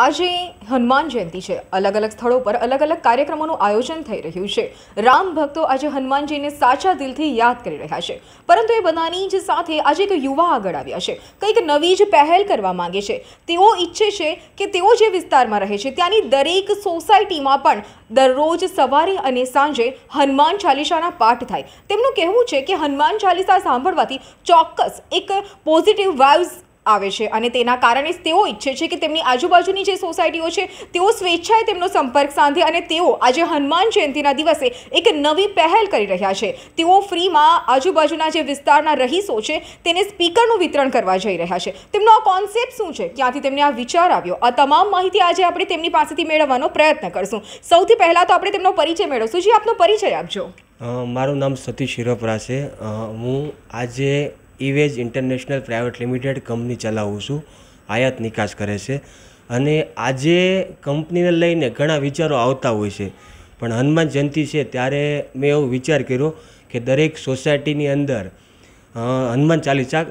આજે હનુમાન જયંતિ છે અલગ અલગ સ્થળો પર અલગ અલગ કાર્યક્રમોનું આયોજન થઈ રહ્યું છે રામ ભક્તો આજે હનુમાનજીને સાચા દિલથી યાદ કરી રહ્યા છે પરંતુ એ બધાની જ સાથે આજે એક યુવા આગળ આવ્યા છે કંઈક નવી જ પહેલ કરવા માગે છે તેઓ ઈચ્છે છે કે તેઓ જે વિસ્તારમાં રહે છે ત્યાંની દરેક સોસાયટીમાં પણ દરરોજ સવારે અને સાંજે હનુમાન ચાલીસાના પાઠ થાય તેમનું કહેવું છે કે હનુમાન ચાલીસા સાંભળવાથી ચોક્કસ એક પોઝિટિવ વાઇવ્સ આવે છે અને તેના કારણે તેઓ ઈચ્છે છે કે તેમની આજુબાજુની જે સોસાયટીઓ છે તેઓ સ્વેચ્છાએ તેમનો સંપર્ક સાંધે અને તેઓ આજે હનુમાન જયંતિના દિવસે એક નવી પહેલ કરી રહ્યા છે તેઓ ફ્રીમાં આજુબાજુના જે વિસ્તારના રહીશો છે તેને સ્પીકરનું વિતરણ કરવા જઈ રહ્યા છે તેમનો આ કોન્સેપ્ટ શું છે ક્યાંથી તેમને આ વિચાર આવ્યો આ તમામ માહિતી આજે આપણે તેમની પાસેથી મેળવવાનો પ્રયત્ન કરશું સૌથી પહેલાં તો આપણે તેમનો પરિચય મેળવશું જે આપનો પરિચય આપજો મારું નામ સતીશ શિરોપરા છે હું આજે ઇવેજ ઇન્ટરનેશનલ પ્રાઇવેટ લિમિટેડ કંપની ચલાવું છું આયાત નિકાસ કરે છે અને આજે કંપનીને લઈને ઘણા વિચારો આવતા હોય છે પણ હનુમાન જયંતિ છે ત્યારે મેં એવો વિચાર કર્યો કે દરેક સોસાયટીની અંદર હનુમાન ચાલીસા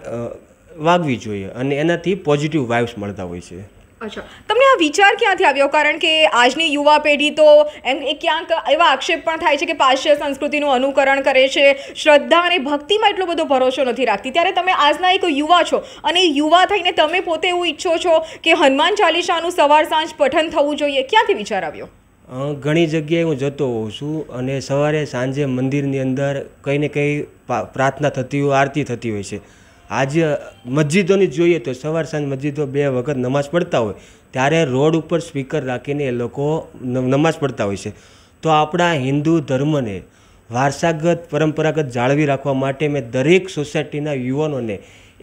વાગવી જોઈએ અને એનાથી પોઝિટિવ વાઇબ્સ મળતા હોય છે અચ્છા તમને આ વિચાર ક્યાંથી આવ્યો કારણ કે આજની યુવા પેઢી તો એમ એ ક્યાંક એવા આક્ષેપ પણ થાય છે કે પાશ્ચાત્ય સંસ્કૃતિનું અનુકરણ કરે છે શ્રદ્ધા અને ભક્તિમાં એટલો બધો ભરોસો નથી રાખતી ત્યારે તમે આજના એક યુવા છો અને યુવા થઈને તમે પોતે એવું ઈચ્છો છો કે હનુમાન ચાલીસાનું સવાર સાંજ પઠન થવું જોઈએ ક્યાંથી વિચાર આવ્યો ઘણી જગ્યાએ હું જતો હોઉં છું અને સવારે સાંજે મંદિરની અંદર કંઈ ને કંઈ પ્રાર્થના થતી હોય આરતી થતી હોય છે આજે મસ્જિદોની જોઈએ તો સવાર સાંજ મસ્જિદો બે વખત નમાઝ પડતા હોય ત્યારે રોડ ઉપર સ્પીકર રાખીને એ લોકો નમાઝ પડતા હોય છે તો આપણા હિન્દુ ધર્મને વારસાગત પરંપરાગત જાળવી રાખવા માટે મેં દરેક સોસાયટીના યુવાનોને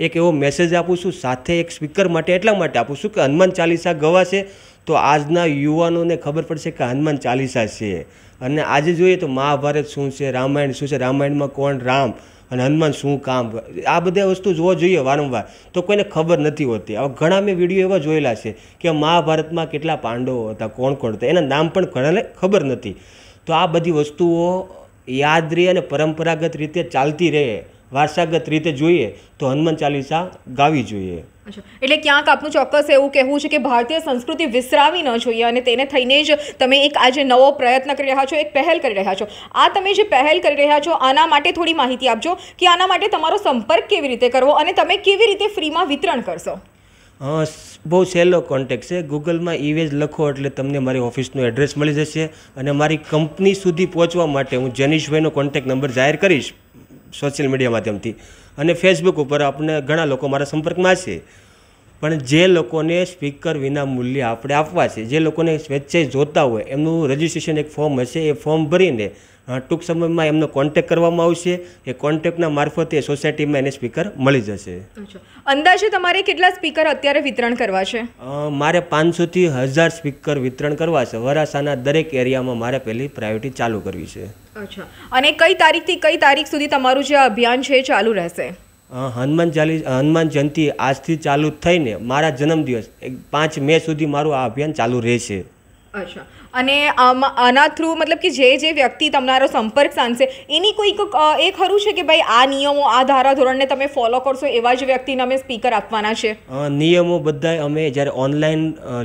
એક એવો મેસેજ આપું છું સાથે એક સ્પીકર માટે એટલા માટે આપું છું કે હનુમાન ચાલીસા ગવાશે તો આજના યુવાનોને ખબર પડશે કે હનુમાન ચાલીસા છે અને આજે જોઈએ તો મહાભારત શું છે રામાયણ શું છે રામાયણમાં કોણ રામ અને હનુમાન શું કામ આ બધા વસ્તુ જોવા જોઈએ વારંવાર તો કોઈને ખબર નથી હોતી હવે ઘણા મેં વિડીયો એવા જોયેલા છે કે મહાભારતમાં કેટલા પાંડવો હતા કોણ કોણ હતા એના નામ પણ ઘણાને ખબર નથી તો આ બધી વસ્તુઓ યાદ રહે અને પરંપરાગત રીતે ચાલતી રહે વારસાગત રીતે જોઈએ તો હનુમાન ચાલીસા ગાવી જોઈએ એટલે ક્યાંક આપનું ચોક્કસ એવું કહેવું છે કે ભારતીય સંસ્કૃતિ વિસરાવી ન જોઈએ અને તેને થઈને જ તમે એક આજે નવો પ્રયત્ન કરી રહ્યા છો એક પહેલ કરી રહ્યા છો આ તમે જે પહેલ કરી રહ્યા છો આના માટે થોડી માહિતી આપજો કે આના માટે તમારો સંપર્ક કેવી રીતે કરવો અને તમે કેવી રીતે ફ્રીમાં વિતરણ કરશો બહુ સહેલો કોન્ટેક છે ગૂગલમાં ઇવેજ લખો એટલે તમને મારી ઓફિસનું એડ્રેસ મળી જશે અને મારી કંપની સુધી પહોંચવા માટે હું જેનિશભાઈનો કોન્ટેક નંબર જાહેર કરીશ સોશિયલ મીડિયા માધ્યમથી અને ફેસબુક ઉપર આપણે ઘણા લોકો મારા સંપર્કમાં છે પણ જે લોકોને સ્પીકર વિના મૂલ્યે આપણે આપવા છે જે લોકોને સ્વેચ્છાએ જોતા હોય એમનું રજિસ્ટ્રેશન એક ફોર્મ હશે એ ફોર્મ ભરીને ટૂંક સમયમાં એમનો કોન્ટેક કરવામાં આવશે એ કોન્ટેકના મારફતે સોસાયટીમાં એને સ્પીકર મળી જશે અંદાજે તમારે કેટલા સ્પીકર અત્યારે વિતરણ કરવા છે મારે પાંચસોથી હજાર સ્પીકર વિતરણ કરવા છે વરાસાના દરેક એરિયામાં મારે પહેલી પ્રાયોરિટી ચાલુ કરવી છે અને કઈ તારીખથી કઈ તારીખ સુધી તમારું જે અભિયાન છે એ ચાલુ રહેશે હનુમાન ચાલીસ હનુમાન જયંતી આજથી ચાલુ થઈને મારા જન્મદિવસ પાંચ મે સુધી મારું આ અભિયાન ચાલુ રહેશે અચ્છા અને આના થ્રુ મતલબ કે જે જે વ્યક્તિ તમારો સંપર્ક સાંધશે એની કોઈક એ ખરું છે કે ભાઈ આ નિયમો આ ધારાધોરણને તમે ફોલો કરશો એવા જ વ્યક્તિને અમે સ્પીકર આપવાના છે નિયમો બધા અમે જ્યારે ઓનલાઈન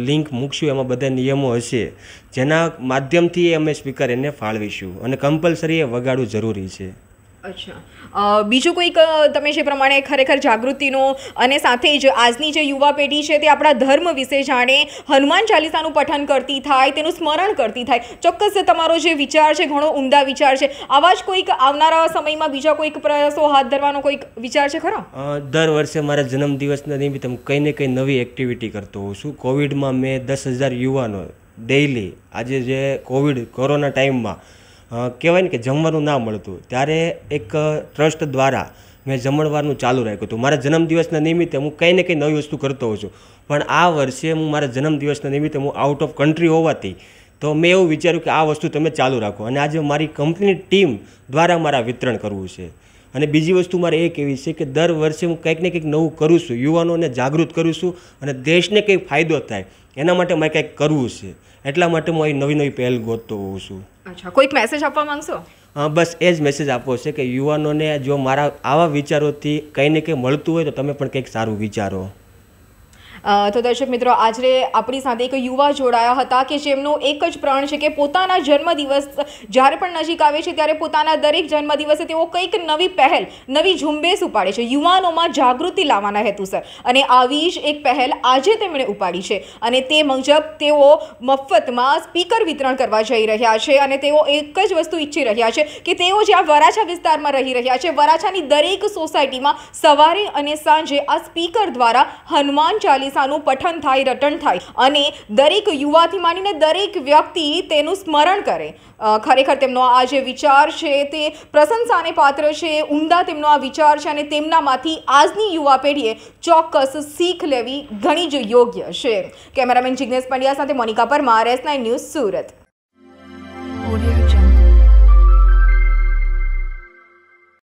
લિંક મૂકશું એમાં બધા નિયમો હશે જેના માધ્યમથી અમે સ્પીકર એને ફાળવીશું અને કમ્પલસરી એ વગાડવું જરૂરી છે અચ્છા બીજું કોઈક તમે જે પ્રમાણે ખરેખર જાગૃતિનો અને સાથે જ આજની જે યુવા પેઢી છે તે આપણા ધર્મ વિશે જાણે હનુમાન ચાલીસાનું પઠન કરતી થાય તેનું સ્મરણ કરતી થાય ચોક્કસ તમારો જે વિચાર છે ઘણો ઉમદા વિચાર છે આવા જ કોઈક આવનારા સમયમાં બીજા કોઈક પ્રયાસો હાથ ધરવાનો કોઈક વિચાર છે ખરો દર વર્ષે મારા જન્મદિવસના નિમિત્તે હું કંઈ ને કંઈ નવી એક્ટિવિટી કરતો હોઉં છું કોવિડમાં મેં દસ હજાર યુવાનો ડેઇલી આજે જે કોવિડ કોરોના ટાઈમમાં કહેવાય ને કે જમવાનું ના મળતું ત્યારે એક ટ્રસ્ટ દ્વારા મેં જમણવારનું ચાલુ રાખ્યું હતું મારા જન્મદિવસના નિમિત્તે હું કંઈ ને કંઈ નવી વસ્તુ કરતો હોઉં છું પણ આ વર્ષે હું મારા જન્મદિવસના નિમિત્તે હું આઉટ ઓફ કન્ટ્રી હોવાથી તો મેં એવું વિચાર્યું કે આ વસ્તુ તમે ચાલુ રાખો અને આજે મારી કંપની ટીમ દ્વારા મારા વિતરણ કરવું છે અને બીજી વસ્તુ મારે એક એવી છે કે દર વર્ષે હું કંઈક ને કંઈક નવું કરું છું યુવાનોને જાગૃત કરું છું અને દેશને કંઈક ફાયદો થાય એના માટે મારે કંઈક કરવું છે એટલા માટે હું અહીં નવી નવી પહેલ ગોતતો હોઉં છું અચ્છા કોઈક મેસેજ આપવા માંગશો બસ એ જ મેસેજ આપવો છે કે યુવાનોને જો મારા આવા વિચારોથી કંઈ ને કંઈ મળતું હોય તો તમે પણ કંઈક સારું વિચારો તો દર્શક મિત્રો આજે આપણી સાથે એક યુવા જોડાયા હતા કે જેમનું એક જ પ્રણ છે કે પોતાના જન્મદિવસ જ્યારે પણ નજીક આવે છે ત્યારે પોતાના દરેક જન્મદિવસે તેઓ કંઈક નવી પહેલ નવી ઝુંબેશ ઉપાડે છે યુવાનોમાં જાગૃતિ લાવવાના હેતુ સર અને આવી જ એક પહેલ આજે તેમણે ઉપાડી છે અને તે મુજબ તેઓ મફતમાં સ્પીકર વિતરણ કરવા જઈ રહ્યા છે અને તેઓ એક જ વસ્તુ ઈચ્છી રહ્યા છે કે તેઓ જ્યાં વરાછા વિસ્તારમાં રહી રહ્યા છે વરાછાની દરેક સોસાયટીમાં સવારે અને સાંજે આ સ્પીકર દ્વારા હનુમાન ચાલીસ અહિંસાનું પઠન થાય રટણ થાય અને દરેક યુવાથી માંડીને દરેક વ્યક્તિ તેનું સ્મરણ કરે ખરેખર તેમનો આ જે વિચાર છે તે પ્રશંસાને પાત્ર છે ઉમદા તેમનો આ વિચાર છે અને તેમનામાંથી આજની યુવા પેઢીએ ચોક્કસ શીખ લેવી ઘણી જ યોગ્ય છે કેમેરામેન જિગ્નેશ પંડ્યા સાથે Monika Parmar S nine news Surat